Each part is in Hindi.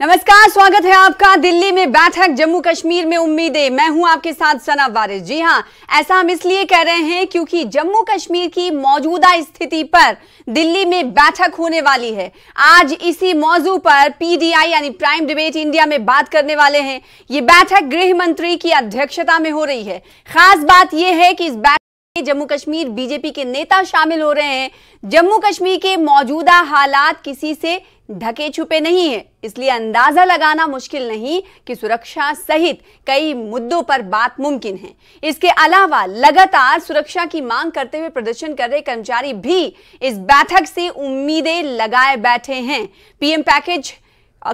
नमस्कार स्वागत है आपका दिल्ली में बैठक जम्मू कश्मीर में उम्मीदें मैं हूं आपके साथ सना वारिस जी हां ऐसा हम इसलिए कह रहे हैं क्योंकि जम्मू कश्मीर की मौजूदा स्थिति पर दिल्ली में बैठक होने वाली है आज इसी मौजू पर पीडीआई यानी प्राइम डिबेट इंडिया में बात करने वाले हैं ये बैठक गृह मंत्री की अध्यक्षता में हो रही है खास बात यह है कि इस बैठक जम्मू कश्मीर बीजेपी के नेता शामिल हो रहे हैं जम्मू कश्मीर के मौजूदा हालात किसी से ढके छुपे नहीं है इसलिए अंदाजा लगाना मुश्किल नहीं कि सुरक्षा सहित कई मुद्दों पर बात मुमकिन है इसके अलावा लगातार सुरक्षा की मांग करते हुए प्रदर्शन कर रहे कर्मचारी भी इस बैठक से उम्मीदें लगाए बैठे हैं पीएम पैकेज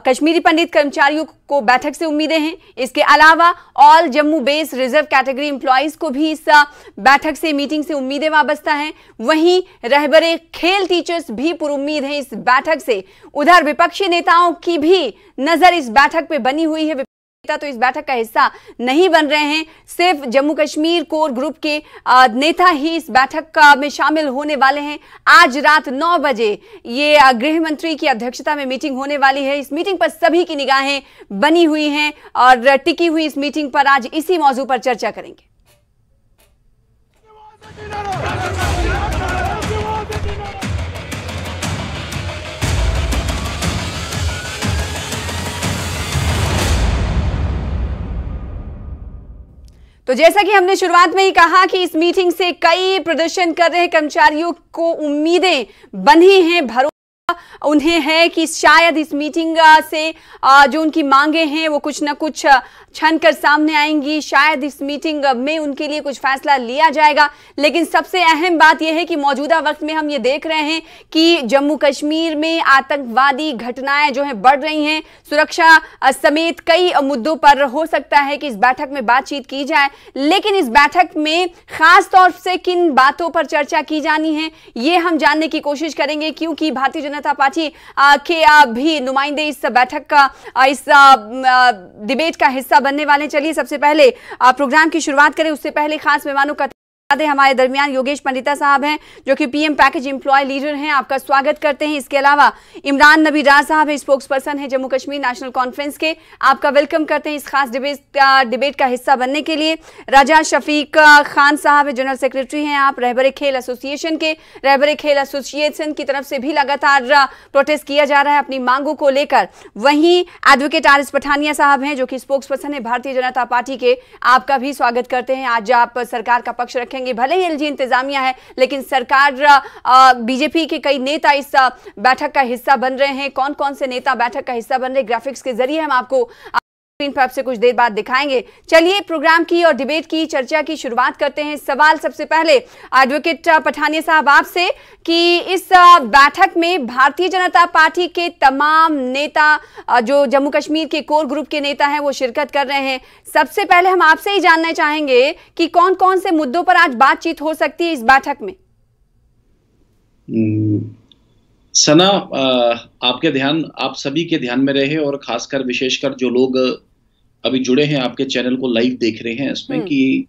कश्मीरी पंडित कर्मचारियों को बैठक से उम्मीदें हैं इसके अलावा all Jammu base reserve category employees को भी इस बैठक से मीटिंग से उम्मीदें वाबस्ता हैं वहीं रहबरे खेल टीचर्स भी पुरुद हैं इस बैठक से उधर विपक्षी नेताओं की भी नज़र इस बैठक पे बनी हुई है नेता तो इस बैठक का हिस्सा नहीं बन रहे हैं सिर्फ जम्मू कश्मीर कोर ग्रुप के नेता ही इस बैठक का में शामिल होने वाले हैं आज रात 9 बजे ये गृह मंत्री की अध्यक्षता में मीटिंग होने वाली है इस मीटिंग पर सभी की निगाहें बनी हुई हैं और टिकी हुई इस मीटिंग पर आज इसी मौजू पर चर्चा करेंगे तो जैसा कि हमने शुरुआत में ही कहा कि इस मीटिंग से कई प्रदर्शन कर रहे कर्मचारियों को उम्मीदें बनी हैं भरोसा उन्हें है कि शायद इस मीटिंग से जो उनकी मांगे हैं वो कुछ ना कुछ छन कर सामने आएंगी शायद इस मीटिंग में उनके लिए कुछ फैसला लिया जाएगा लेकिन सबसे अहम बात यह है कि मौजूदा वक्त में हम ये देख रहे हैं कि जम्मू कश्मीर में आतंकवादी घटनाएं जो हैं बढ़ रही हैं सुरक्षा समेत कई मुद्दों पर हो सकता है कि इस बैठक में बातचीत की जाए लेकिन इस बैठक में खासतौर से किन बातों पर चर्चा की जानी है ये हम जानने की कोशिश करेंगे क्योंकि भारतीय जनता पार्टी के भी नुमाइंदे इस बैठक का इस डिबेट का हिस्सा बनने वाले चलिए सबसे पहले प्रोग्राम की शुरुआत करें उससे पहले खास मेहमानों का दे हमारे दरमियान योगेश पंडिता साहब हैं जो कि पीएम पैकेज इंप्लॉय लीडर हैं आपका स्वागत करते हैं इसके अलावा इमरान नबी राज साहब हैं स्पोक्स पर्सन है जम्मू कश्मीर नेशनल कॉन्फ्रेंस के आपका वेलकम करते हैं इस खास डिबेट का डिबेट का हिस्सा बनने के लिए राजा शफीक खान साहब है जनरल सेक्रेटरी हैं आप रहबर खेल एसोसिएशन के रहबर खेल एसोसिएशन की तरफ से भी लगातार प्रोटेस्ट किया जा रहा है अपनी मांगों को लेकर वहीं एडवोकेट आर एस पठानिया साहब हैं जो कि स्पोक्स पर्सन है भारतीय जनता पार्टी के आपका भी स्वागत करते हैं आज आप सरकार का पक्ष रखें रखेंगे भले ही एलजी इंतजामिया है लेकिन सरकार बीजेपी के कई नेता इस बैठक का हिस्सा बन रहे हैं कौन कौन से नेता बैठक का हिस्सा बन रहे ग्राफिक्स के जरिए हम आपको स्क्रीन पर आपसे कुछ देर बाद दिखाएंगे चलिए प्रोग्राम की और डिबेट की चर्चा की शुरुआत करते हैं सवाल सबसे पहले एडवोकेट पठानिया साहब आपसे कि इस बैठक में भारतीय जनता पार्टी के तमाम नेता जो जम्मू कश्मीर के कोर ग्रुप के नेता हैं वो शिरकत कर रहे हैं सबसे पहले हम आपसे ही जानना चाहेंगे कि कौन कौन से मुद्दों पर आज बातचीत हो सकती है इस बैठक में hmm. सना आपके ध्यान आप सभी के ध्यान में रहे और खासकर विशेषकर जो लोग अभी जुड़े हैं आपके चैनल को लाइव देख रहे हैं इसमें हम्म। कि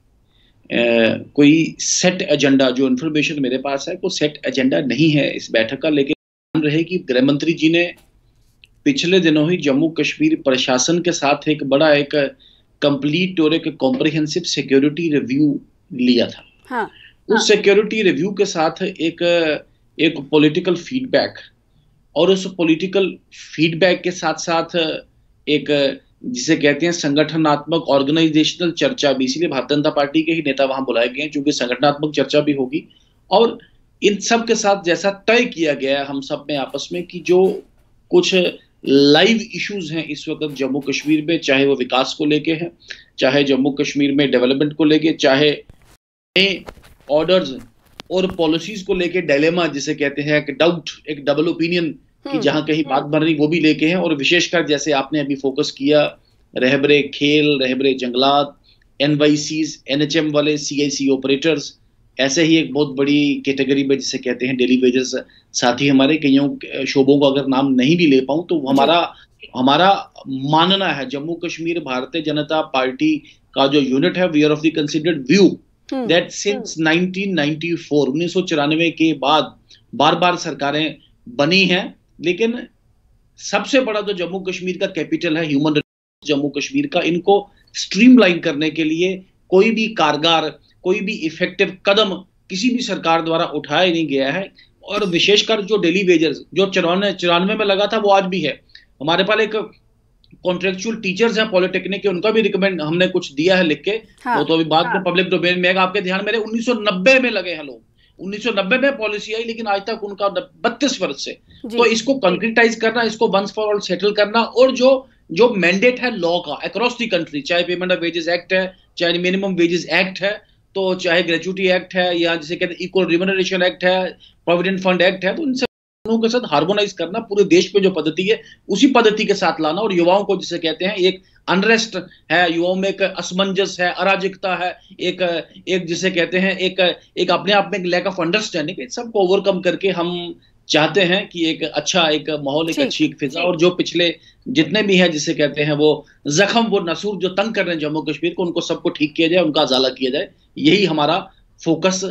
कोई सेट एजेंडा जो इन्फॉर्मेशन मेरे पास है कोई सेट एजेंडा नहीं है इस बैठक का लेकिन रहे कि गृह मंत्री जी ने पिछले दिनों ही जम्मू कश्मीर प्रशासन के साथ एक बड़ा एक कंप्लीट और एक कॉम्प्रिहेंसिव सिक्योरिटी रिव्यू लिया था हाँ, उस सिक्योरिटी हाँ। रिव्यू के साथ एक एक पॉलिटिकल फीडबैक और उस पॉलिटिकल फीडबैक के साथ साथ एक जिसे कहते हैं संगठनात्मक ऑर्गेनाइजेशनल चर्चा भी इसीलिए भारतीय जनता पार्टी के ही नेता वहां बुलाए गए हैं चूंकि संगठनात्मक चर्चा भी होगी और इन सब के साथ जैसा तय किया गया हम सब में आपस में कि जो कुछ लाइव इश्यूज हैं इस वक्त जम्मू कश्मीर में चाहे वो विकास को लेके हैं चाहे जम्मू कश्मीर में डेवलपमेंट को लेके चाहे ऑर्डर्स और पॉलिसीज को लेके डायलेमा जिसे कहते हैं एक डाउट एक डबल ओपिनियन कि हम्म, जहां कहीं हम्म। बात बन रही वो भी लेके हैं और विशेषकर जैसे आपने अभी फोकस किया रहबरे खेल रहबरे जंगलात एन एनएचएम वाले सी ऑपरेटर्स ऐसे ही एक बहुत बड़ी कैटेगरी में जिसे कहते हैं डेली वेजेस साथी हमारे कईयों शोबों को अगर नाम नहीं भी ले पाऊँ तो हमारा हमारा मानना है जम्मू कश्मीर भारतीय जनता पार्टी का जो यूनिट है we are of the considered view that since 1994 1994 के बाद बार बार सरकारें बनी हैं लेकिन सबसे बड़ा तो जम्मू कश्मीर का कैपिटल है ह्यूमन जम्मू कश्मीर का इनको स्ट्रीमलाइन करने के लिए कोई भी कारगर कोई भी इफेक्टिव कदम किसी भी सरकार द्वारा उठाया नहीं गया है और विशेषकर जो डेली वेजर्स जो चौरानवे चौरानवे में लगा था वो आज भी है हमारे पास एक कॉन्ट्रेक्चुअल टीचर्स हैं पॉलिटेक्निक के उनका भी रिकमेंड हमने कुछ दिया है लिख के हाँ, वो तो अभी बाद हाँ. में पब्लिक डोमेन में है आपके ध्यान मेरे 1990 में लगे हैं लोग 1990 में पॉलिसी आई लेकिन आज तक उनका बत्तीस वर्ष से तो इसको कंक्रीटाइज करना इसको वंस फॉर ऑल सेटल करना और जो जो मैंडेट है लॉ का अक्रॉस दी कंट्री चाहे पेमेंट ऑफ वेजेस एक्ट है चाहे मिनिमम वेजेस एक्ट है तो चाहे ग्रेचुटी एक्ट है या जिसे कहते हैं इक्वल रिमोनरेशन एक्ट है प्रोविडेंट फंड एक्ट है तो इन दोनों के साथ हार्मोनाइज करना पूरे देश पे जो पद्धति है उसी पद्धति के साथ लाना और युवाओं को जिसे कहते हैं एक अनरेस्ट है युवाओं में एक असमंजस है अराजकता है एक एक जिसे कहते हैं एक एक अपने आप में एक लैक ऑफ अंडरस्टैंडिंग सबको ओवरकम करके हम चाहते हैं कि एक अच्छा एक माहौल एक अच्छी एक फिजा और जो पिछले जितने भी हैं जिसे कहते हैं वो जख्म वो नसूर जो तंग कर रहे हैं जम्मू कश्मीर को उनको सबको ठीक किया जाए उनका अजाला किया जाए यही हमारा फोकस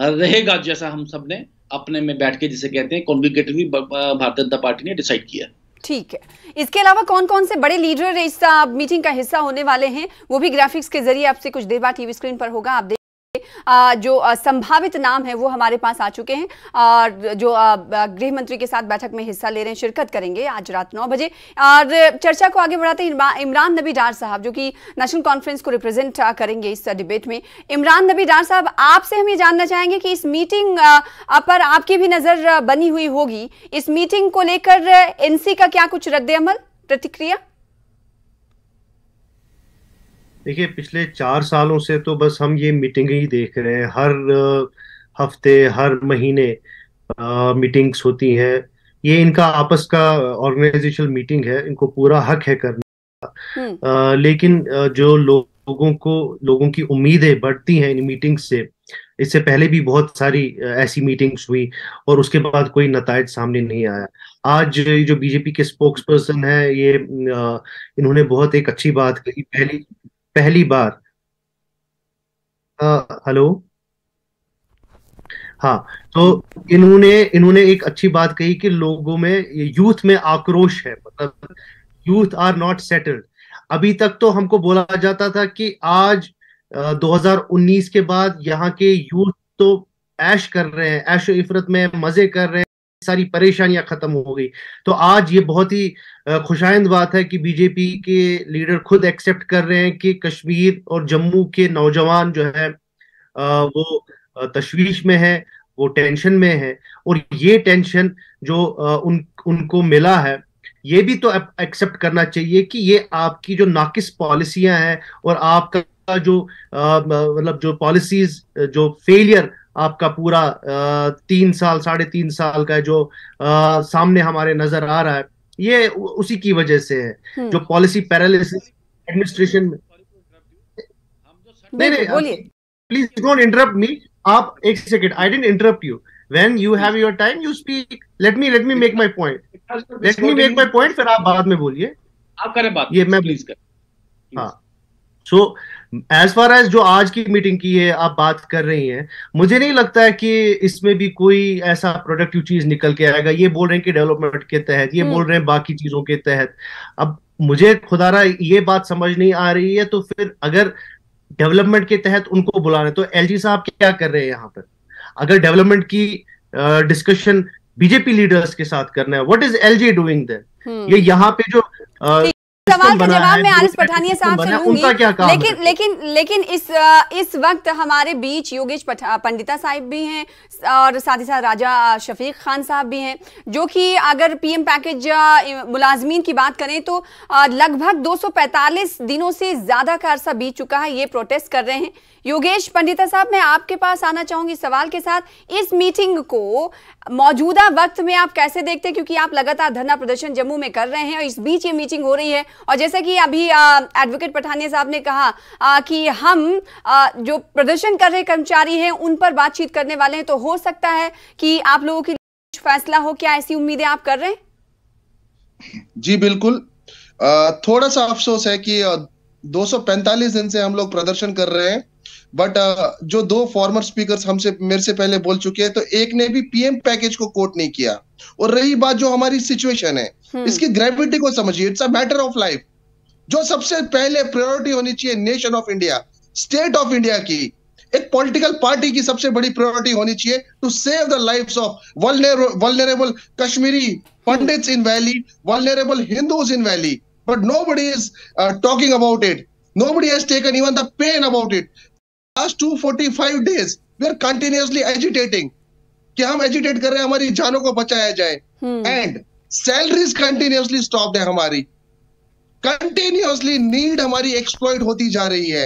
रहेगा जैसा हम सब ने अपने में बैठ के जिसे कहते हैं कॉन्विकेटिवली भारतीय जनता पार्टी ने डिसाइड किया ठीक है इसके अलावा कौन कौन से बड़े लीडर इस मीटिंग का हिस्सा होने वाले हैं वो भी ग्राफिक्स के जरिए आपसे कुछ देर बाद टीवी स्क्रीन पर होगा आप जो संभावित नाम है वो हमारे पास आ चुके हैं और जो गृह मंत्री के साथ बैठक में हिस्सा ले रहे हैं शिरकत करेंगे आज रात नौ बजे और चर्चा को आगे बढ़ाते इमरान नबी डार साहब जो कि नेशनल कॉन्फ्रेंस को रिप्रेजेंट करेंगे इस डिबेट में इमरान नबी डार साहब आपसे हम ये जानना चाहेंगे कि इस मीटिंग पर आपकी भी नजर बनी हुई होगी इस मीटिंग को लेकर एनसी का क्या कुछ रद्द अमल प्रतिक्रिया देखिए पिछले चार सालों से तो बस हम ये मीटिंग ही देख रहे हैं हर हफ्ते हर महीने मीटिंग्स होती हैं ये इनका आपस का ऑर्गेनाइजेशन मीटिंग है इनको पूरा हक है करने का हम्म। लेकिन जो लोगों को लोगों की उम्मीदें बढ़ती हैं इन मीटिंग्स से इससे पहले भी बहुत सारी ऐसी मीटिंग्स हुई और उसके बाद कोई नतज सामने नहीं आया आज जो बीजेपी के स्पोक्स पर्सन है ये इन्होंने बहुत एक अच्छी बात कही पहली पहली बार हेलो हाँ तो इन्होंने इन्होंने एक अच्छी बात कही कि लोगों में यूथ में आक्रोश है मतलब यूथ आर नॉट सेटल्ड अभी तक तो हमको बोला जाता था कि आज आ, 2019 के बाद यहाँ के यूथ तो ऐश कर रहे हैं ऐश इफरत में मजे कर रहे हैं सारी परेशानियां खत्म हो गई तो आज ये बहुत ही खुशाइंद बात है कि बीजेपी के लीडर खुद एक्सेप्ट कर रहे हैं कि कश्मीर और जम्मू के नौजवान जो है वो तश्वीश में है वो टेंशन में है और ये टेंशन जो उन उनको मिला है ये भी तो एक्सेप्ट करना चाहिए कि ये आपकी जो नाकिस पॉलिसियां हैं और आपका जो मतलब जो पॉलिसीज जो फेलियर आपका पूरा तीन साल साढ़े तीन साल का जो आ, सामने हमारे नजर आ रहा है ये उसी की वजह से है हम्म। जो पॉलिसी पैरालिसिस एडमिनिस्ट्रेशन में नहीं नहीं प्लीज डोंट इंटरप्ट मी आप एक second I didn't interrupt you when you have your time you speak let me let me make my point let me make my point फिर आप बाद में बोलिए आप करें बात ये मैं प्लीज कर हाँ so so, as far as जो आज की मीटिंग की है आप बात कर रही हैं मुझे नहीं लगता है कि इसमें भी कोई ऐसा प्रोडक्टिव चीज निकल के आएगा ये बोल रहे हैं कि डेवलपमेंट के तहत ये हम्म। बोल रहे हैं बाकी चीजों के तहत अब मुझे खुदारा ये बात समझ नहीं आ रही है तो फिर अगर डेवलपमेंट के तहत उनको बुला रहे तो एल साहब क्या कर रहे हैं यहाँ पर अगर डेवलपमेंट की डिस्कशन बीजेपी लीडर्स के साथ करना है what is LG doing then ये यहाँ पे जो सवाल के जवाब में आरिस पठानिया साहब से लूंगी लेकिन लेकिन लेकिन इस इस वक्त हमारे बीच योगेश पंडिता साहब भी हैं और साथ ही साथ राजा शफीक खान साहब भी हैं जो कि अगर पीएम पैकेज मुलाजमीन की बात करें तो लगभग 245 दिनों से ज्यादा का अरसा बीत चुका है ये प्रोटेस्ट कर रहे हैं योगेश पंडिता साहब मैं आपके पास आना चाहूंगी सवाल के साथ इस मीटिंग को मौजूदा वक्त में आप कैसे देखते हैं क्योंकि आप लगातार धरना प्रदर्शन जम्मू में कर रहे हैं और इस बीच ये मीटिंग हो रही है और जैसा कि अभी एडवोकेट पठानिया साहब ने कहा आ, कि हम आ, जो प्रदर्शन कर रहे कर्मचारी हैं उन पर बातचीत करने वाले हैं तो हो सकता है कि आप लोगों के लिए फैसला हो क्या ऐसी उम्मीदें आप कर रहे हैं जी बिल्कुल आ, थोड़ा सा अफसोस है कि दो दिन से हम लोग प्रदर्शन कर रहे हैं बट uh, जो दो फॉर्मर स्पीकर हमसे मेरे से पहले बोल चुके हैं तो एक ने भी पीएम पैकेज को कोट नहीं किया और रही बात जो हमारी सिचुएशन है हम्म। इसकी ग्रेविटी को समझिए it's a matter of life जो सबसे पहले प्रायोरिटी होनी चाहिए nation of India state of India की एक पॉलिटिकल पार्टी की सबसे बड़ी प्रायोरिटी होनी चाहिए to save the life of vulnerable Kashmiri Pandit in valley vulnerable Hindus in valley but nobody is talking about it nobody has taken even the pain about it last two forty five days we are continuously agitating कि हम एजिटेट कर रहे हैं हमारी जानों को बचाया जाए एंड सैलरीज कंटिन्यूसली स्टॉप है हमारी कंटिन्यूसली नीड हमारी एक्सप्लॉइट होती जा रही है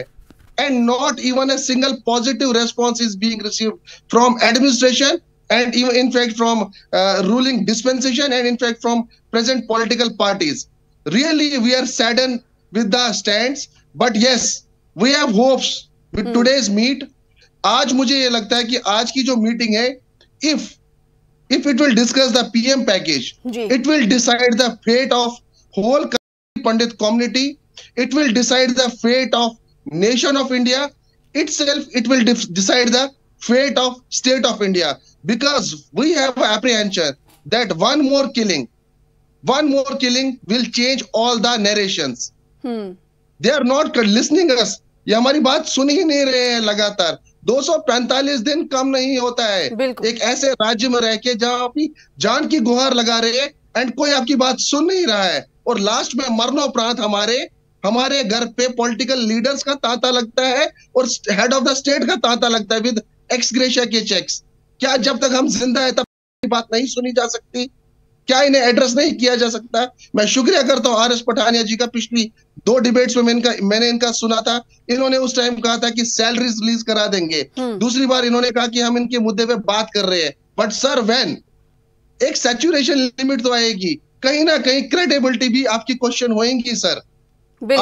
and not even a single positive response is being receive from administration and even in fact from uh, ruling dispensation and in fact from present political parties really we are saddened with the stance but yes with today's meet आज मुझे ये लगता है कि आज की जो मीटिंग है if if it will discuss the M package it will decide the fate of whole Pandit community it will decide the fate of nation of India itself it will decide the fate of state of India because we have apprehension that one more killing one more killing will change all the narration they are not listening us ये हमारी बात सुन ही नहीं रहे हैं लगातार 245 दिन कम नहीं होता है एक ऐसे राज्य में रह के जहां अपनी जान की गुहार लगा रहे हैं एंड कोई आपकी बात सुन नहीं रहा है और लास्ट में मरणोपरांत हमारे हमारे घर पे पॉलिटिकल लीडर्स का तांता लगता है और हेड ऑफ द स्टेट का तांता लगता है विद एक्सग्रेशिया के चेक्स क्या जब तक हम जिंदा है तब बात नहीं सुनी जा सकती क्या इन्हें एड्रेस नहीं किया जा सकता मैं शुक्रिया करता हूँ आर एस पठानिया जी का पिछली दो डिबेट्स में मैं इनका मैंने इनका सुना था इन्होंने उस टाइम कहा था कि सैलरी रिलीज करा देंगे हम्म। दूसरी बार इन्होंने कहा कि हम इनके मुद्दे पे बात कर रहे हैं बट सर वेन एक सेचुरेशन लिमिट तो आएगी कहीं ना कहीं क्रेडिबिलिटी भी आपकी क्वेश्चन होगी सर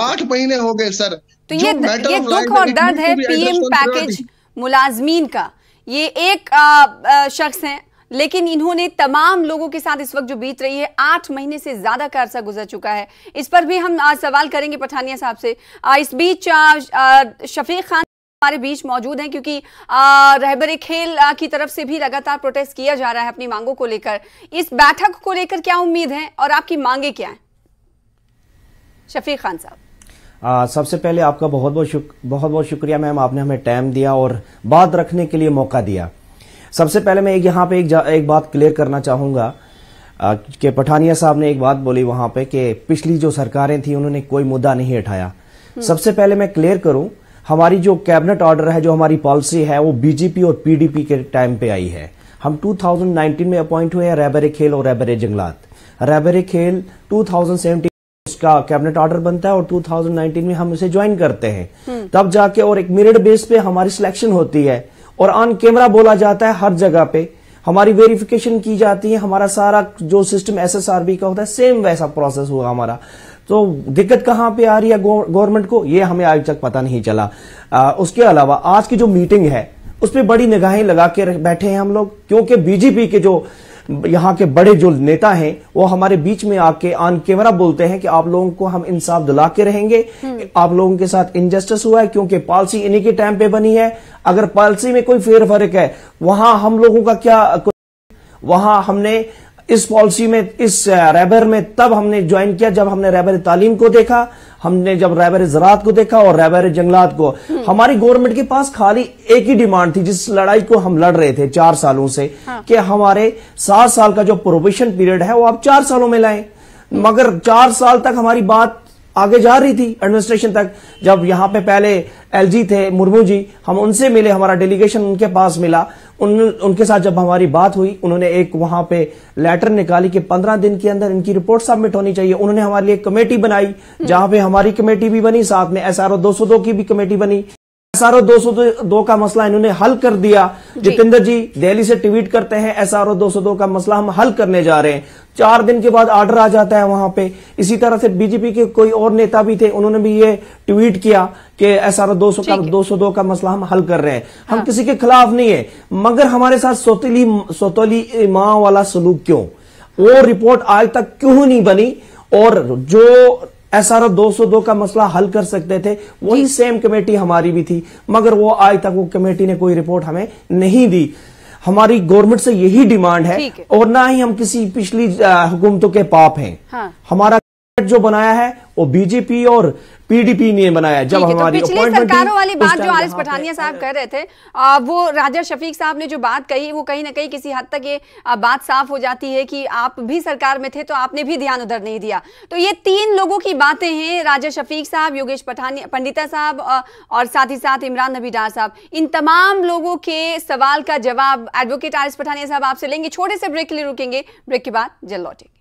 आठ महीने हो गए सर तो ये, ये दुख और दर्द है पीएम पैकेज मुलाजमीन का ये एक शख्स है लेकिन इन्होंने तमाम लोगों के साथ इस वक्त जो बीत रही है आठ महीने से ज्यादा का अरसा गुजर चुका है इस पर भी हम आज सवाल करेंगे पठानिया साहब से इस बीच शफीक खान हमारे बीच मौजूद हैं क्योंकि रहबर खेल की तरफ से भी लगातार प्रोटेस्ट किया जा रहा है अपनी मांगों को लेकर इस बैठक को लेकर क्या उम्मीद है और आपकी मांगे क्या है शफीक खान साहब सबसे पहले आपका बहुत बहुत शुक, बहुत बहुत शुक्रिया मैम आपने हमें टाइम दिया और बात रखने के लिए मौका दिया सबसे पहले मैं एक यहाँ पे एक, एक बात क्लियर करना चाहूंगा कि पठानिया साहब ने एक बात बोली वहां पे कि पिछली जो सरकारें थी उन्होंने कोई मुद्दा नहीं उठाया हम्म। सबसे पहले मैं क्लियर करूं हमारी जो कैबिनेट ऑर्डर है जो हमारी पॉलिसी है वो बीजेपी और पीडीपी के टाइम पे आई है हम 2019 में अपॉइंट हुए हैं रैबरे खेल और रैबरे जंगलात रैबरे खेल 2017 उसका कैबिनेट ऑर्डर बनता है और 2019 में हम उसे ज्वाइन करते हैं हम्म। तब जाके और एक मेरिट बेस पे हमारी सिलेक्शन होती है और ऑन कैमरा बोला जाता है हर जगह पे हमारी वेरिफिकेशन की जाती है हमारा सारा जो सिस्टम एसएसआरबी का होता है सेम वैसा प्रोसेस हुआ हमारा तो दिक्कत कहां पे आ रही है गवर्नमेंट को ये हमें आज तक पता नहीं चला आ, उसके अलावा आज की जो मीटिंग है उस पर बड़ी निगाहें लगा के बैठे हैं हम लोग क्योंकि बीजेपी के जो यहाँ के बड़े जो नेता हैं वो हमारे बीच में आके ऑन कैमरा बोलते हैं कि आप लोगों को हम इंसाफ दिला के रहेंगे हम्म। आप लोगों के साथ इनजस्टिस हुआ है क्योंकि पॉलिसी इन्हीं के टाइम पे बनी है अगर पॉलिसी में कोई फेर फर्क है वहां हम लोगों का क्या वहां हमने इस पॉलिसी में इस रैबर में तब हमने ज्वाइन किया जब हमने रैबर तालीम को देखा हमने जब रैबर जरात को देखा और रैबर जंगलात को हमारी गवर्नमेंट के पास खाली एक ही डिमांड थी जिस लड़ाई को हम लड़ रहे थे चार सालों से हाँ। कि हमारे सात साल का जो प्रोबेशन पीरियड है वो आप चार सालों में लाए मगर चार साल तक हमारी बात आगे जा रही थी एडमिनिस्ट्रेशन तक जब यहाँ पे पहले एलजी थे मुर्मू जी हम उनसे मिले हमारा डेलीगेशन उनके पास मिला उन उनके साथ जब हमारी बात हुई उन्होंने एक वहां पे लेटर निकाली कि पंद्रह दिन के अंदर इनकी रिपोर्ट सबमिट होनी चाहिए उन्होंने हमारे लिए कमेटी बनाई जहां पे हमारी कमेटी भी बनी साथ में एसआरओ 202 की भी कमेटी बनी एसआरओ दो का मसला इन्होंने हल कर दिया जितेंद्र जी दिल्ली से ट्वीट करते हैं एसआरओ 202 का मसला हम हल करने जा रहे हैं चार दिन के बाद ऑर्डर आ जाता है वहां पे इसी तरह से बीजेपी के कोई और नेता भी थे उन्होंने भी ये ट्वीट किया कि एसआरओ दो का 202 का मसला हम हल कर रहे हैं हम हाँ। किसी के खिलाफ नहीं है मगर हमारे साथ सोतली सोतली माँ वाला सलूक क्यों वो रिपोर्ट आज तक क्यों नहीं बनी और जो एसआरओ 202 का मसला हल कर सकते थे वही सेम कमेटी हमारी भी थी मगर वो आज तक वो कमेटी ने कोई रिपोर्ट हमें नहीं दी हमारी गवर्नमेंट से यही डिमांड है और ना ही हम किसी पिछली हुकूमतों के पाप हैं हाँ। हमारा जो बनाया है वो बीजेपी और पीडीपी ने बनाया जब तो हमारी तो पिछली सरकारों वाली बात जो आर एस पठानिया साहब कर रहे थे आ, वो राजा शफीक साहब ने जो बात कही वो कहीं ना कहीं किसी हद तक ये बात साफ हो जाती है कि आप भी सरकार में थे तो आपने भी ध्यान उधर नहीं दिया तो ये तीन लोगों की बातें हैं राजा शफीक साहब योगेश पठानिया पंडिता साहब और साथ ही साथ इमरान नबी डार साहब इन तमाम लोगों के सवाल का जवाब एडवोकेट आर एस पठानिया साहब आपसे लेंगे छोटे से ब्रेक के लिए रुकेंगे ब्रेक के बाद जल लौटेंगे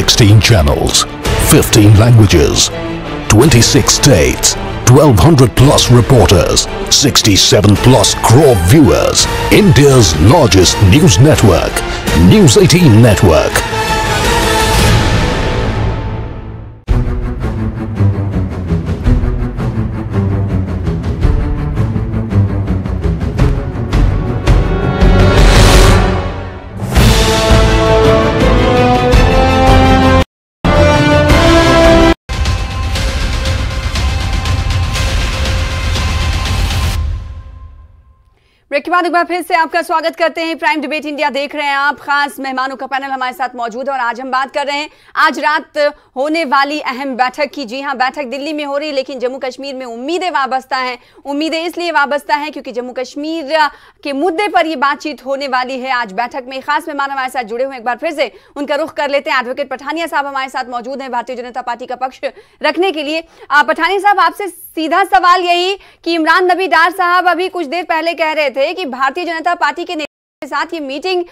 16 channels, 15 languages, 26 states, 1200 plus reporters, 67 plus crore viewers, India's largest news network, News 18 Network, बाद एक बार फिर से आपका स्वागत करते हैं प्राइम डिबेट इंडिया देख रहे हैं आप खास मेहमानों का पैनल हमारे साथ मौजूद है और आज हम बात कर रहे हैं आज रात होने वाली अहम बैठक की जी हां बैठक दिल्ली में हो रही है लेकिन जम्मू कश्मीर में उम्मीदें वाबस्ता हैं उम्मीदें इसलिए वाबस्ता है क्योंकि जम्मू कश्मीर के मुद्दे पर यह बातचीत होने वाली है आज बैठक में खास मेहमान हमारे साथ जुड़े हुए एक बार फिर से उनका रुख कर लेते हैं एडवोकेट पठानिया साहब हमारे साथ मौजूद है भारतीय जनता पार्टी का पक्ष रखने के लिए पठानिया साहब आपसे सीधा सवाल यही कि इमरान नबी डार साहब अभी कुछ देर पहले कह रहे थे कि भारतीय जनता पार्टी के के साथ ये मीटिंग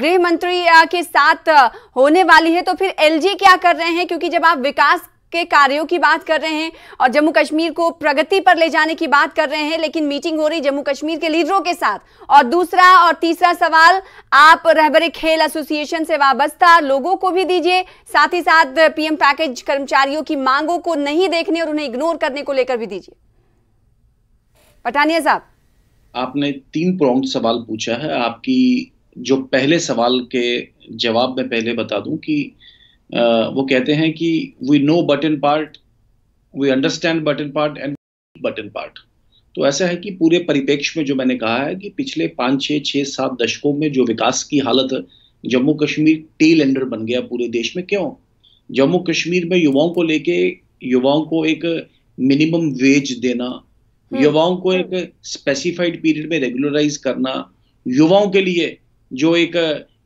गृह मंत्री के साथ होने वाली है तो फिर एलजी क्या कर रहे हैं क्योंकि जब आप विकास के कार्यों की बात कर रहे हैं और जम्मू कश्मीर को प्रगति पर ले जाने की बात कर रहे हैं लेकिन मीटिंग हो रही जम्मू कश्मीर के लीडरों के साथ और दूसरा और तीसरा सवाल आप रहबरे खेल एसोसिएशन से वाबस्ता लोगों को भी दीजिए साथ ही साथ पीएम पैकेज कर्मचारियों की मांगों को नहीं देखने और उन्हें इग्नोर करने को लेकर भी दीजिए पठानिया साहब आपने तीन प्रॉम्प्ट सवाल पूछा है आपकी जो पहले सवाल के जवाब में पहले बता दूं कि आ, वो कहते हैं कि we know button part we understand button part and button part तो ऐसा है कि पूरे परिपेक्ष में जो मैंने कहा है कि पिछले पाँच छः छः सात दशकों में जो विकास की हालत जम्मू कश्मीर टेल एंडर बन गया पूरे देश में क्यों जम्मू कश्मीर में युवाओं को लेके युवाओं को एक मिनिमम वेज देना हम्म, युवाओं को एक स्पेसिफाइड हम्म। पीरियड में रेगुलराइज करना युवाओं के लिए जो एक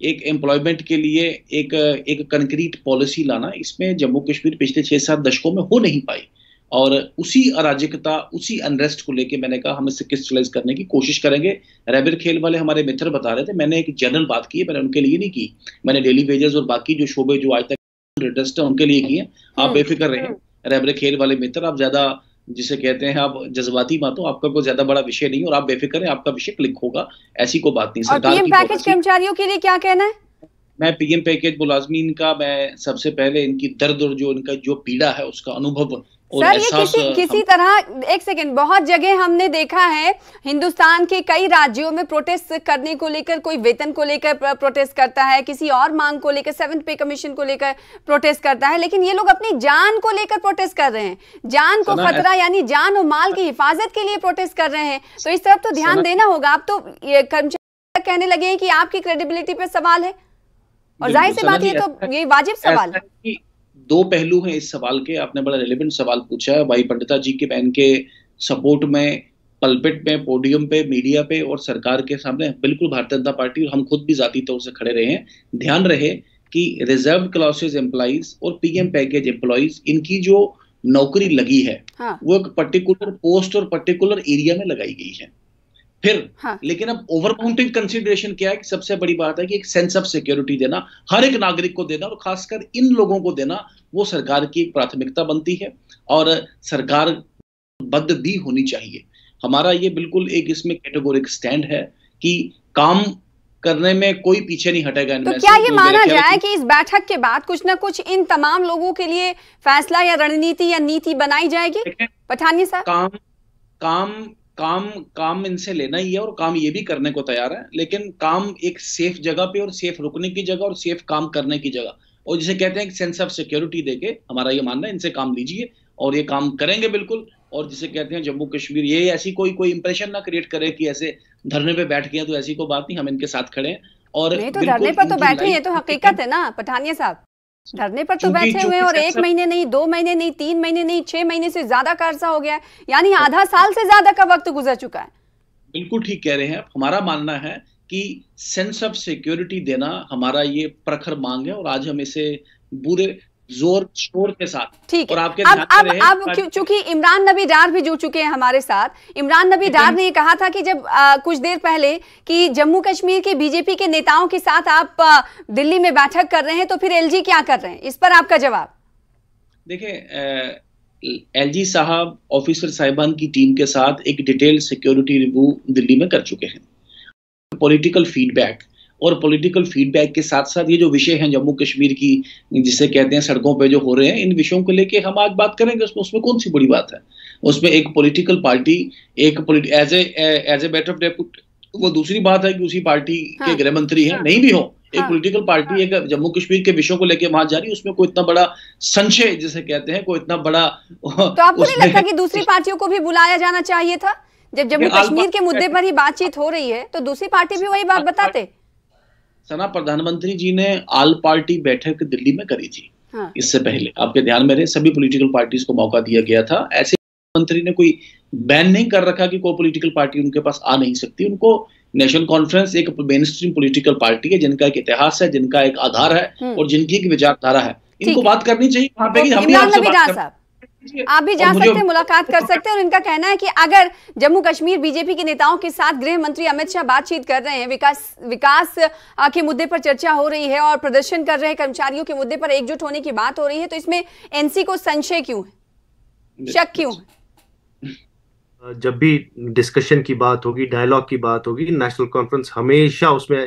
एक एम्प्लॉयमेंट के लिए एक एक कंक्रीट पॉलिसी लाना इसमें जम्मू कश्मीर पिछले छह सात दशकों में हो नहीं पाई और उसी अराजकता उसी अनरेस्ट को लेके मैंने कहा हम इसे क्रिस्टलाइज करने की कोशिश करेंगे रेबिर खेल वाले हमारे मित्र बता रहे थे मैंने एक जनरल बात की है मैंने उनके लिए नहीं की मैंने डेली वेजेस और बाकी जो शोबे जो आज तक उनके लिए किए आप हम्म, बेफिक्र रहे रेबिर खेल वाले मित्र आप ज्यादा जिसे कहते हैं आप जज्बाती बातों आपका कोई ज्यादा बड़ा विषय नहीं और आप बेफिक्र हैं आपका विषय क्लिक होगा ऐसी कोई बात नहीं सरकार पैकेज कर्मचारियों के लिए क्या कहना है मैं पीएम पैकेज मुलाजमीन का मैं सबसे पहले इनकी दर्द और जो इनका जो पीड़ा है उसका अनुभव सर ये किसी तो किसी तरह एक सेकेंड बहुत जगह हमने देखा है हिंदुस्तान के कई राज्यों में प्रोटेस्ट करने को लेकर कोई वेतन को लेकर प्रोटेस्ट करता है किसी और मांग को लेकर सेवन पे कमीशन को लेकर प्रोटेस्ट करता है लेकिन ये लोग अपनी जान को लेकर प्रोटेस्ट कर रहे हैं जान को खतरा यानी जान और माल की हिफाजत के लिए प्रोटेस्ट कर रहे हैं तो इस तरफ तो ध्यान देना होगा आप तो कर्मचारी कहने लगे हैं कि आपकी क्रेडिबिलिटी पर सवाल है और जाहिर सी बात ये तो ये वाजिब सवाल है दो पहलू हैं इस सवाल के आपने बड़ा रेलिवेंट सवाल पूछा है भाई पंडिता जी के बहन के सपोर्ट में पल्पिट में पोडियम पे मीडिया पे और सरकार के सामने बिल्कुल भारतीय जनता पार्टी और हम खुद भी जाती तौर से खड़े रहे हैं ध्यान रहे कि रिजर्व क्लासेज एम्प्लॉज और पीएम पैकेज एम्प्लॉज इनकी जो नौकरी लगी है हाँ। वो एक पर्टिकुलर पोस्ट और पर्टिकुलर एरिया में लगाई गई है फिर हाँ. लेकिन अब ओवर माउंटिंग कंसिडरेशन क्या है कि सबसे बड़ी बात है कि एक सेंस ऑफ सिक्योरिटी देना हर एक नागरिक को देना और खासकर इन लोगों को देना वो सरकार की एक प्राथमिकता बनती है और सरकार बद्ध भी होनी चाहिए हमारा ये बिल्कुल एक इसमें कैटेगोरिक स्टैंड है कि काम करने में कोई पीछे नहीं हटेगा तो क्या ये माना जाए कि इस बैठक के बाद कुछ ना कुछ इन तमाम लोगों के लिए फैसला या रणनीति या नीति बनाई जाएगी पठानिया साहब काम काम काम काम इनसे लेना ही है और काम ये भी करने को तैयार है लेकिन काम एक सेफ जगह पे और सेफ रुकने की जगह और सेफ काम करने की जगह और जिसे कहते हैं एक सेंस ऑफ सिक्योरिटी देके हमारा ये मानना है इनसे काम लीजिए और ये काम करेंगे बिल्कुल और जिसे कहते हैं जम्मू कश्मीर ये ऐसी कोई कोई इंप्रेशन ना क्रिएट करे कि ऐसे धरने पे बैठ गए तो ऐसी कोई बात नहीं हम इनके साथ खड़े हैं और नहीं तो धरने पर तो बैठे हैं तो हकीकत है ना पठानिया साहब धरने पर तो बैठे हुए और एक महीने नहीं दो महीने नहीं तीन महीने नहीं छह महीने से ज्यादा का अर्सा हो गया है यानी आधा साल से ज्यादा का वक्त गुजर चुका है बिल्कुल ठीक कह रहे हैं हमारा मानना है कि सेंस ऑफ सिक्योरिटी देना हमारा ये प्रखर मांग है और आज हम इसे बुरे जोर शोर के साथ ठीक और आपके अब अब अब चूंकि इमरान नबी डार भी जुड़ चुके हैं हमारे साथ इमरान नबी डार ने ये कहा था कि जब आ, कुछ देर पहले कि जम्मू कश्मीर के बीजेपी के नेताओं के साथ आप आ, दिल्ली में बैठक कर रहे हैं तो फिर एलजी क्या कर रहे हैं इस पर आपका जवाब देखिए जी साहब ऑफिसर साहिबान की टीम के साथ एक डिटेल सिक्योरिटी रिव्यू दिल्ली में कर चुके हैं पॉलिटिकल फीडबैक और पॉलिटिकल फीडबैक के साथ साथ ये जो विषय हैं जम्मू कश्मीर की जिसे कहते हैं सड़कों पे जो हो रहे हैं इन विषयों को लेके हम आज बात करेंगे उसमें उसमें कौन सी बड़ी बात है उसमें एक पॉलिटिकल पार्टी एक as a as a matter of depute वो दूसरी बात है कि उसी पार्टी हाँ, के गृह मंत्री हैं हाँ, नहीं भी हो एक पॉलिटिकल हाँ। पार्टी हाँ। एक जम्मू कश्मीर के विषयों को लेके वहां जा रही है उसमें कोई इतना बड़ा संशय जिसे कहते हैं कोई इतना बड़ा तो आपको नहीं लगता कि दूसरी पार्टियों को भी बुलाया जाना चाहिए था जब जम्मू कश्मीर के मुद्दे पर ही बातचीत हो रही है तो दूसरी पार्टी भी वही बात हाँ। बताते सना प्रधानमंत्री जी ने आल पार्टी बैठक दिल्ली में करी थी हाँ। इससे पहले आपके ध्यान में रहे सभी पॉलिटिकल पार्टीज को मौका दिया गया था ऐसे मंत्री ने कोई बैन नहीं कर रखा कि कोई पॉलिटिकल पार्टी उनके पास आ नहीं सकती उनको नेशनल कॉन्फ्रेंस एक मेन स्ट्रीम पोलिटिकल पार्टी है जिनका एक इतिहास है जिनका एक आधार है हम्म। और जिनकी एक विचारधारा है इनको बात करनी चाहिए वहां पे हम भी आपसे बात कर... आप भी जा सकते हैं मुलाकात कर सकते हैं और इनका कहना है कि अगर जम्मू कश्मीर बीजेपी के नेताओं के साथ गृह मंत्री अमित शाह बातचीत कर रहे हैं विकास विकास के मुद्दे पर चर्चा हो रही है और प्रदर्शन कर रहे हैं कर्मचारियों के मुद्दे पर एकजुट होने की बात हो रही है तो इसमें एनसी को संशय क्यों है शक क्यों है जब भी डिस्कशन की बात होगी डायलॉग की बात होगी नेशनल कॉन्फ्रेंस हमेशा उसमें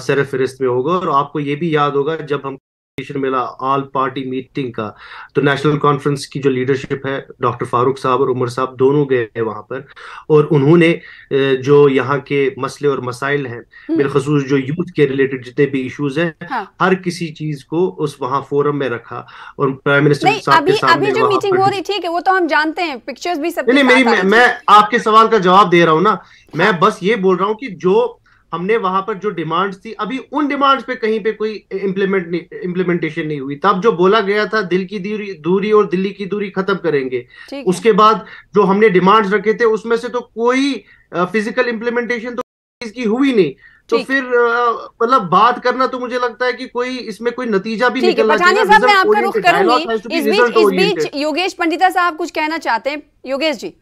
सर फहरिस्त में होगा और आपको ये भी याद होगा जब हम इन्विटेशन मिला ऑल पार्टी मीटिंग का तो नेशनल कॉन्फ्रेंस की जो लीडरशिप है डॉक्टर फारूक साहब और उमर साहब दोनों गए वहां पर और उन्होंने जो यहाँ के मसले और मसाइल हैं बिलखसूस हम्म। जो यूथ के रिलेटेड जितने भी इश्यूज हैं हाँ। हर किसी चीज को उस वहाँ फोरम में रखा और प्राइम मिनिस्टर साहब के सामने अभी जो मीटिंग हो रही ठीक है वो तो हम जानते हैं पिक्चर्स भी सब नहीं नहीं मैं आपके सवाल का जवाब दे रहा हूँ ना मैं हाँ। बस ये बोल रहा हूँ कि जो हमने वहां पर जो डिमांड्स थी अभी उन डिमांड्स पे कहीं पे कोई इम्प्लीमेंट नहीं इम्प्लीमेंटेशन नहीं हुई तब जो बोला गया था दिल की दूरी दूरी और दिल्ली की दूरी खत्म करेंगे उसके बाद जो हमने डिमांड्स रखे थे उसमें से तो कोई फिजिकल इम्प्लीमेंटेशन तो इसकी हुई नहीं तो फिर मतलब बात करना तो मुझे लगता है कि कोई इसमें कोई नतीजा भी निकलना साहब मैं आपका रुख करूंगी इस बीच इस बीच योगेश पंडिता साहब कुछ कहना चाहते हैं योगेश जी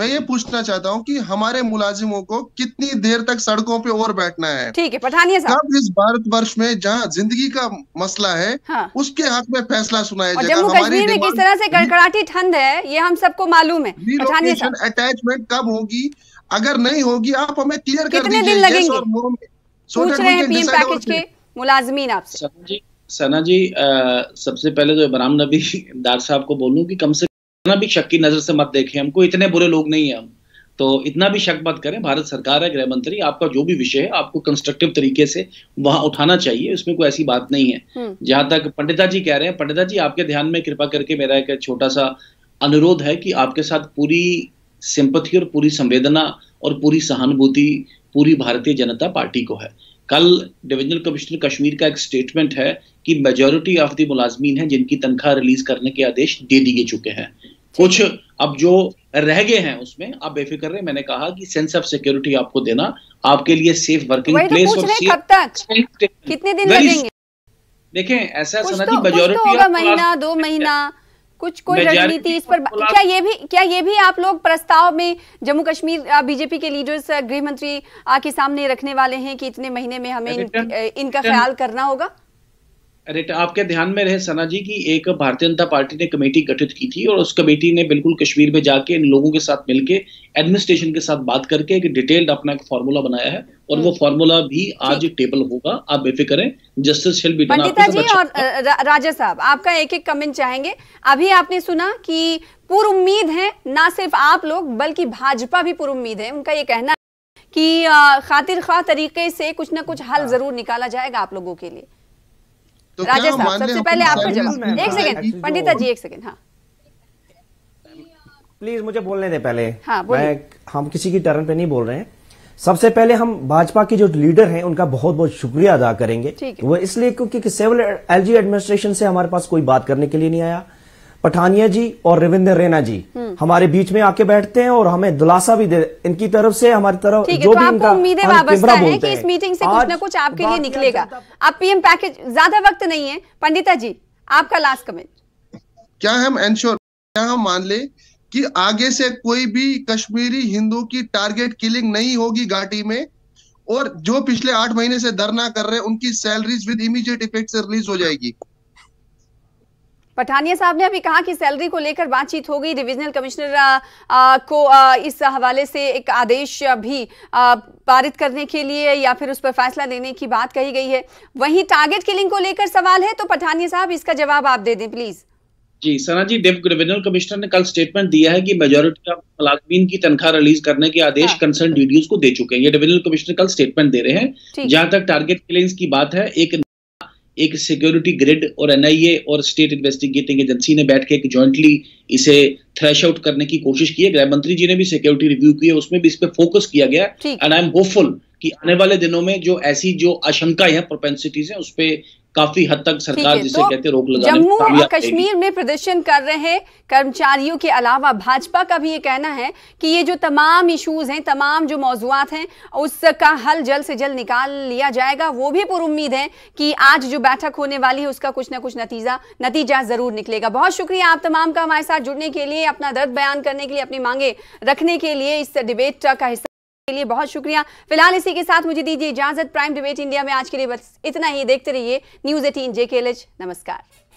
मैं ये पूछना चाहता हूँ कि हमारे मुलाजिमों को कितनी देर तक सड़कों पे और बैठना है ठीक है पठानिया साहब इस भारत वर्ष में जहाँ जिंदगी का मसला है हाँ। उसके हक हाँ में फैसला सुनाया जाएगा जम्मू कश्मीर में किस तरह से कड़कड़ाटी ठंड है ये हम सबको मालूम है अटैचमेंट कब होगी अगर नहीं होगी आप हमें क्लियर कर दीजिए पूछ रहे हैं पैकेज के मुलाजमीन आपसे सना जी सबसे पहले तो इमराम नबी दार साहब को बोलूं कि कम से इतना भी शक की नज़र से मत देखें हमको इतने बुरे लोग नहीं है हम तो इतना भी शक मत करें भारत सरकार है गृह मंत्री आपका जो भी विषय है आपको कंस्ट्रक्टिव तरीके से वहां उठाना चाहिए उसमें कोई ऐसी बात नहीं है हम्म। जहां तक पंडिता जी कह रहे हैं पंडिता जी आपके ध्यान में कृपा करके मेरा एक छोटा सा अनुरोध है कि आपके साथ पूरी सिंपथी और पूरी संवेदना और पूरी सहानुभूति पूरी भारतीय जनता पार्टी को है कल डिविजनल कमिश्नर कश्मीर का एक स्टेटमेंट है कि मेजोरिटी ऑफ द मुलाजमीन है जिनकी तनख्वाह रिलीज करने के आदेश दे दिए चुके हैं कुछ अब जो रह गए हैं उसमें आप बेफिक्र रहे मैंने कहा कि सेंस ऑफ सिक्योरिटी आपको देना आपके लिए सेफ वर्किंग प्लेस और सेफ तक कितने दिन लगेंगे देखें ऐसा सना तो, मेजोरिटी तो महीना दो महीना कुछ कोई रणनीति इस पर क्या ये भी क्या ये भी आप लोग प्रस्ताव में जम्मू कश्मीर बीजेपी के लीडर्स गृह मंत्री के सामने रखने वाले हैं कि इतने महीने में हमें इनका ख्याल करना होगा रिट तो आपके ध्यान में रहे सना जी की एक भारतीय जनता पार्टी ने कमेटी गठित की थी और उस कमेटी ने बिल्कुल कश्मीर में जाके इन लोगों के साथ मिलके एडमिनिस्ट्रेशन के साथ बात करके एक डिटेल्ड अपना एक फॉर्मूला बनाया है और वो फॉर्मूला हम्म। भी आज टेबल होगा आप बेफिक्र जस्टिस पंडिता जी और राजा साहब आपका एक एक कमेंट चाहेंगे अभी आपने सुना कि पूर्व उम्मीद है ना सिर्फ आप लोग बल्कि भाजपा भी पूर्व उम्मीद है उनका ये कहना कि खातिर खा तरीके से कुछ ना कुछ हल हाँ। जरूर निकाला जाएगा आप लोगों के लिए तो राजेश साहब सबसे पहले आपका जवाब एक सेकेंड हाँ। पंडिता जी एक सेकेंड हाँ प्लीज मुझे बोलने दे पहले हाँ, मैं हम किसी की टर्न पे नहीं बोल रहे हैं सबसे पहले हम भाजपा के जो लीडर हैं उनका बहुत बहुत शुक्रिया अदा करेंगे वो इसलिए क्योंकि सिविल एलजी एडमिनिस्ट्रेशन से हमारे पास कोई बात करने के लिए नहीं आया पठानिया जी और रविंदर रैना जी हम्म। हमारे बीच में आके बैठते हैं और हमें दिलासा भी दे इनकी तरफ से हमारी तरफ जो तो भी इनका उम्मीदें वाबस्ता है कि इस मीटिंग से कुछ ना कुछ आपके लिए निकलेगा अब पीएम पैकेज ज्यादा वक्त नहीं है पंडिता जी आपका लास्ट कमेंट क्या हम एंश्योर क्या हम मान ले कि आगे से कोई भी कश्मीरी हिंदू की टारगेट किलिंग नहीं होगी घाटी में और जो पिछले आठ महीने से धरना कर रहे हैं उनकी सैलरीज विद इमीडिएट इफेक्ट से रिलीज हो जाएगी पठानिया साहब ने अभी कहा कि सैलरी को लेकर बातचीत हो गई डिविजनल कमिश्नर को आ, इस हवाले से एक आदेश भी आ, पारित करने के लिए या फिर उस पर फैसला लेने की बात कही गई है वहीं टारगेट किलिंग को लेकर सवाल है तो पठानिया साहब इसका जवाब आप दे दें please ji Sana ji divisional commissioner ने कल स्टेटमेंट दिया है कि मेजोरिटी ऑफ मुलाजमीन की तनख्वाह रिलीज करने के आदेश हाँ। कंसर्न ड्यूटीज को दे चुके हैं ये डिविजनल कमिश्नर कल स्टेटमेंट दे रहे हैं जहां तक टारगेट क्लेम्स की बात है एक एक सिक्योरिटी ग्रिड और एनआईए और स्टेट इन्वेस्टिगेटिंग एजेंसी ने बैठ के एक जॉइंटली इसे थ्रेश आउट करने की कोशिश की है गृह मंत्री जी ने भी सिक्योरिटी रिव्यू की है उसमें भी इस पर फोकस किया गया एंड आई एम होपफुल कि आने वाले दिनों में जो ऐसी जो आशंकाएं हैं प्रोपेंसिटीज हैं उस पर काफी हद तक सरकार जिसे तो कहते रोक लगा जम्मू और कश्मीर में प्रदर्शन कर रहे कर्मचारियों के अलावा भाजपा का भी ये कहना है कि ये जो तमाम इश्यूज हैं तमाम जो मौजूद हैं उसका हल जल्द से जल्द निकाल लिया जाएगा वो भी पूर्व उम्मीद है कि आज जो बैठक होने वाली है उसका कुछ ना कुछ नतीजा नतीजा जरूर निकलेगा बहुत शुक्रिया आप तमाम का हमारे साथ जुड़ने के लिए अपना दर्द बयान करने के लिए अपनी मांगे रखने के लिए इस डिबेट का हिस्सा के लिए बहुत शुक्रिया फिलहाल इसी के साथ मुझे दीजिए इजाजत प्राइम डिबेट इंडिया में आज के लिए बस इतना ही देखते रहिए न्यूज एटीन जेके नमस्कार